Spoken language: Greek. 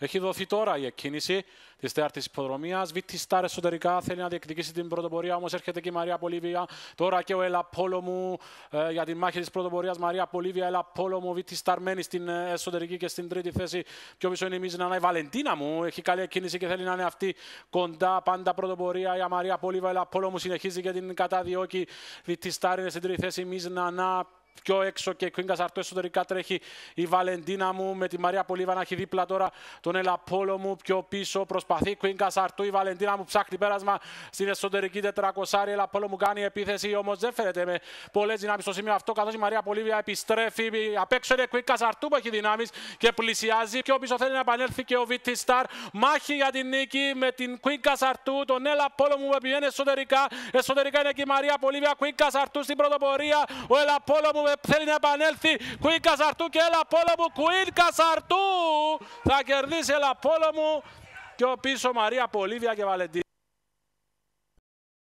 Έχει δοθεί τώρα η εκκίνηση της τέταρτη υποδρομία. Βίτη Στάρ εσωτερικά θέλει να διεκδικήσει την πρωτοπορία, όμως έρχεται και η Μαρία Πολύβια. Τώρα και ο Πόλωμου ε, για τη μάχη της πρωτοπορίας. Μαρία Πολύβια, Πόλωμου. Βίτη Στάρ μένει στην ε, εσωτερική και στην τρίτη θέση. Πιο πίσω είναι η Μίζνα, η Βαλεντίνα μου. Έχει καλή εκκίνηση και θέλει να είναι αυτή κοντά. Πάντα πρωτοπορία η Μαρία Πολύβια, Πόλωμου συνεχίζει και την καταδιώκη. Βίτη Στάρ είναι στην τρίτη θέση. Μίζνα, πιο έξω και Κουίνκα Αρτό εσωτερικά τρέχει η Βαλεντίνα μου με τη Μαρία Πολύβα να έχει δίπλα τώρα τον Ελαπόλο μου πιο πίσω. Προσπαθεί Κουίνκα Αρτού. Η Βαλεντίνα μου ψάχνει πέρασμα στην εσωτερική τετρακοσάρη. Ελαπόλο μου κάνει επίθεση όμως δεν φαίνεται με πολλές δυνάμεις στο σημείο αυτό καθώς η Μαρία Πολύβα επιστρέφει. Απ' έξω είναι Κουίνκα Αρτού που έχει δυνάμεις και πλησιάζει. Πιο πίσω θέλει να επανέλθει και ο Βίτι Σταρ. Μάχη για την νίκη με την Κουίνκα Αρτού. Τον Ελαπόλο μου που πηγαίνει εσωτερικά. Εσωτερικά είναι και η Μαρία Πολύβια, Αρτού στην πρωτοπορία. Ο Ελαπόλο μου ε, θέλει να επανέλθει. Κουίν Κασαρτού και έλα πόλεμου. Κουίν Κασαρτού θα κερδίσει έλα πόλεμου. Και ο πίσω Μαρία Πολίβια και Βαλεντίνα.